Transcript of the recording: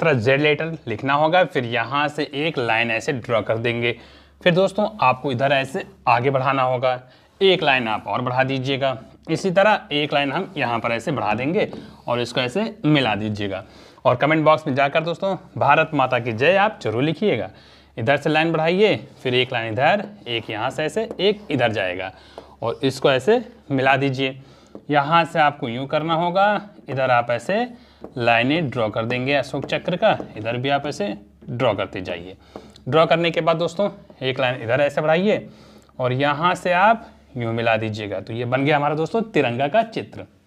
तरह Z letter लिखना होगा फिर यहाँ से एक लाइन ऐसे ड्रॉ कर देंगे फिर दोस्तों आपको इधर ऐसे आगे बढ़ाना होगा एक लाइन आप और बढ़ा दीजिएगा इसी तरह एक लाइन हम यहाँ पर ऐसे बढ़ा देंगे और इसको ऐसे मिला दीजिएगा और कमेंट बॉक्स में जाकर दोस्तों भारत माता की जय आप जरूर लिखिएगा इधर से लाइन बढ़ाइए फिर एक लाइन इधर एक यहाँ से ऐसे एक इधर जाएगा और इसको ऐसे मिला दीजिए यहाँ से आपको यूँ करना होगा इधर आप ऐसे लाइनें ड्रॉ कर देंगे अशोक चक्र का इधर भी आप ऐसे ड्रॉ करते जाइए ड्रॉ करने के बाद दोस्तों एक लाइन इधर ऐसे बढ़ाइए और यहाँ से आप यूँ मिला दीजिएगा तो ये बन गया हमारा दोस्तों तिरंगा का चित्र